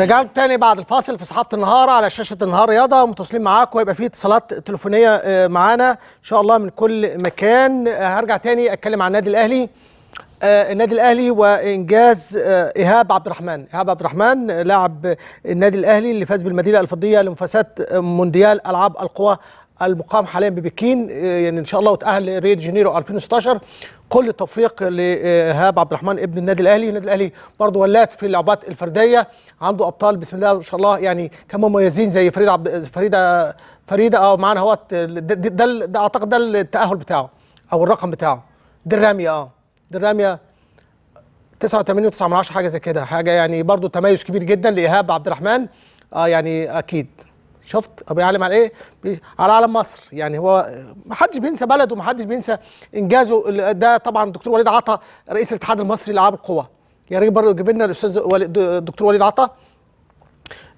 رجعت تاني بعد الفاصل في صحافه النهار على شاشه النهار رياضه متواصلين معاكم هيبقى في اتصالات تليفونيه آه، معانا ان شاء الله من كل مكان آه، هرجع تاني اتكلم عن النادي الاهلي آه، النادي الاهلي وانجاز آه، ايهاب عبد الرحمن ايهاب عبد الرحمن لاعب النادي الاهلي اللي فاز بالمدينه الفضيه لمنافسات مونديال العاب القوى المقام حاليا ببكين آه، يعني ان شاء الله وتاهل ريو دي جانيرو 2016 كل التوفيق لايهاب عبد الرحمن ابن النادي الاهلي النادي الاهلي برضه ولات في اللعبات الفرديه عنده ابطال بسم الله ما شاء الله يعني كم مميزين زي فريد عبد فريده فريده اه معانا اهوت ده, ده, ده, ده اعتقد ده التاهل بتاعه او الرقم بتاعه ده الرامي اه دي الرميه 89 و9 حاجه زي كده حاجه يعني برضو تميز كبير جدا لايهاب عبد الرحمن اه يعني اكيد شفت بيعلم على ايه على علم مصر يعني هو ما حدش بينسى بلده وما حدش بينسى انجازه ده طبعا الدكتور وليد عطا رئيس الاتحاد المصري لالعاب القوى يا ريت برضه يجيب لنا الاستاذ الدكتور وليد عطا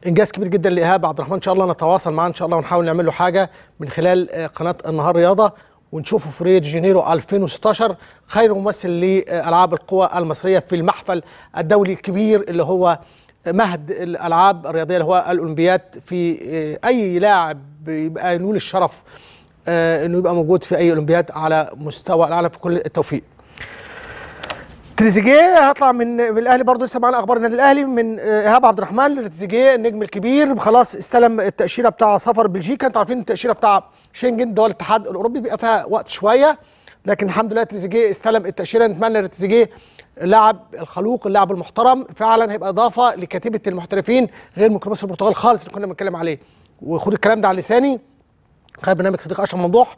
انجاز كبير جدا لايهاب عبد الرحمن ان شاء الله نتواصل معاه ان شاء الله ونحاول نعمل له حاجه من خلال آه، قناه النهار رياضه ونشوفه في ريو دي جانيرو 2016 خير ممثل لالعاب القوى المصريه في المحفل الدولي الكبير اللي هو مهد الالعاب الرياضيه اللي هو الاولمبياد في آه، اي لاعب يبقى ينول الشرف آه، انه يبقى موجود في اي اولمبياد على مستوى العالم في كل التوفيق تريزيجيه هطلع من الاهلي برضه لسه معانا اخبار النادي الاهلي من آه، ايهاب عبد الرحمن لتريزيجيه النجم الكبير خلاص استلم التاشيره بتاع سفر بلجيكا انتوا عارفين التاشيره بتاع شنجن دول الاتحاد الاوروبي بيبقى فيها وقت شويه لكن الحمد لله تريزيجيه استلم التاشيره نتمنى لتريزيجيه اللاعب الخلوق اللاعب المحترم فعلا هيبقى اضافه لكتيبه المحترفين غير ميكروباص البرتغال خالص اللي كنا بنتكلم عليه وخد الكلام ده على لساني خلال برنامج صديق اشرف ممدوح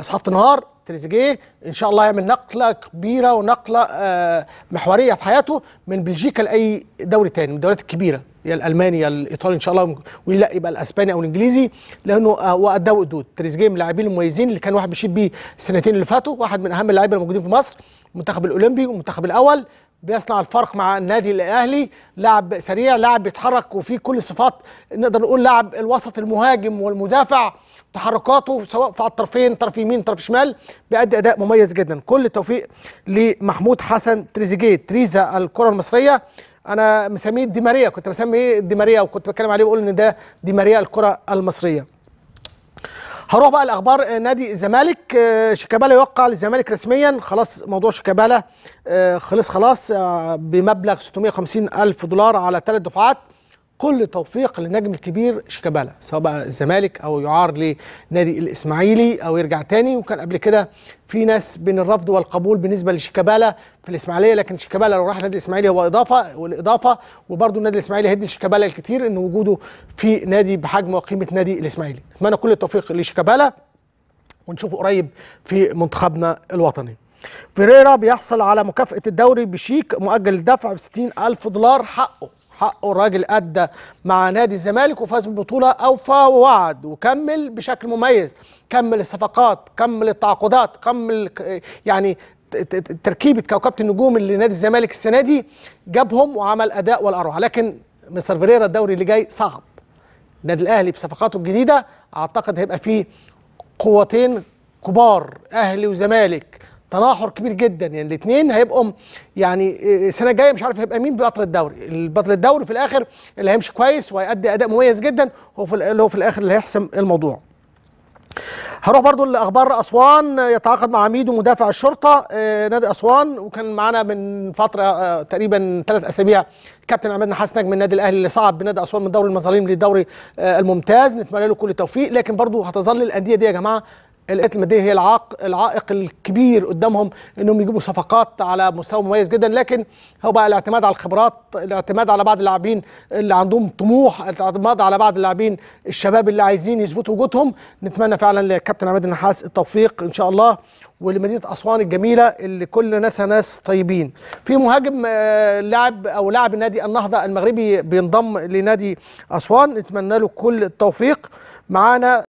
صحة نهار تريزيجيه ان شاء الله يعمل نقله كبيره ونقله آه، محوريه في حياته من بلجيكا لاي دوري تاني من الدوريات الكبيره يا الالماني يا الايطالي ان شاء الله ولا يبقى الاسباني او الانجليزي لانه آه، هو قدام قدود تريزيجيه من اللاعبين المميزين اللي كان واحد بيشيد بيه السنتين اللي فاتوا واحد من اهم اللاعبين الموجودين في مصر المنتخب الاولمبي والمنتخب الاول بيصنع الفرق مع النادي الاهلي لاعب سريع لاعب بيتحرك وفيه كل صفات نقدر نقول لاعب الوسط المهاجم والمدافع تحركاته سواء في الطرفين طرف يمين طرف شمال بيأدي اداء مميز جدا كل التوفيق لمحمود حسن تريزيجيه تريزا الكره المصريه انا مسميه دي ماريا كنت بسمي دي ماريا وكنت بتكلم عليه بقول ان ده دي ماريا الكره المصريه هروح بقى لاخبار آه، نادي الزمالك آه، شيكابالا يوقع للزمالك رسميا خلاص موضوع شيكابالا آه، خلص خلاص بمبلغ 650 الف دولار على ثلاث دفعات كل توفيق للنجم الكبير شيكابالا سواء بقى الزمالك او يعار لنادي الاسماعيلي او يرجع تاني وكان قبل كده في ناس بين الرفض والقبول بالنسبه لشيكابالا في الاسماعيليه لكن شيكابالا لو راح نادي الاسماعيلي هو اضافه والاضافه وبرده النادي الاسماعيلي هيدي شيكابالا الكتير ان وجوده في نادي بحجم وقيمه نادي الاسماعيلي اتمنى كل التوفيق لشيكابالا ونشوفه قريب في منتخبنا الوطني فيريرا بيحصل على مكافأة الدوري بشيك مؤجل الدفع ب 60000 ألف دولار حقه حقه الراجل ادى مع نادي الزمالك وفاز بالبطوله اوفى ووعد وكمل بشكل مميز كمل الصفقات كمل التعاقدات كمل يعني تركيبه كوكبه النجوم اللي نادي الزمالك السنه دي جابهم وعمل اداء والاروع لكن مستر فيريرا الدوري اللي جاي صعب النادي الاهلي بصفقاته الجديده اعتقد هيبقى فيه قوتين كبار اهلي وزمالك تناحر كبير جدا يعني الاثنين هيبقوا يعني آه، السنه الجايه مش عارف هيبقى مين بطل الدوري البطل الدوري في الاخر اللي هيمشي كويس وهيأدي اداء مميز جدا هو في اللي هو في الاخر اللي هيحسم الموضوع هروح برضو لاخبار اسوان يتعاقد مع عميد ومدافع الشرطه آه، نادي اسوان وكان معانا من فتره آه، تقريبا ثلاث اسابيع كابتن عماد نحاس نجم النادي الاهلي اللي صعد بنادي اسوان من دوري المظالم للدوري الممتاز نتمنى له كل التوفيق لكن برضو هتظل الانديه دي يا جماعه الايات الماديه هي العائق العائق الكبير قدامهم انهم يجيبوا صفقات على مستوى مميز جدا لكن هو بقى الاعتماد على الخبرات الاعتماد على بعض اللاعبين اللي عندهم طموح الاعتماد على بعض اللاعبين الشباب اللي عايزين يثبتوا وجودهم نتمنى فعلا للكابتن عماد النحاس التوفيق ان شاء الله ولمدينه اسوان الجميله اللي كل ناسها ناس طيبين في مهاجم آه، لاعب او لاعب نادي النهضه المغربي بينضم لنادي اسوان نتمنى له كل التوفيق معانا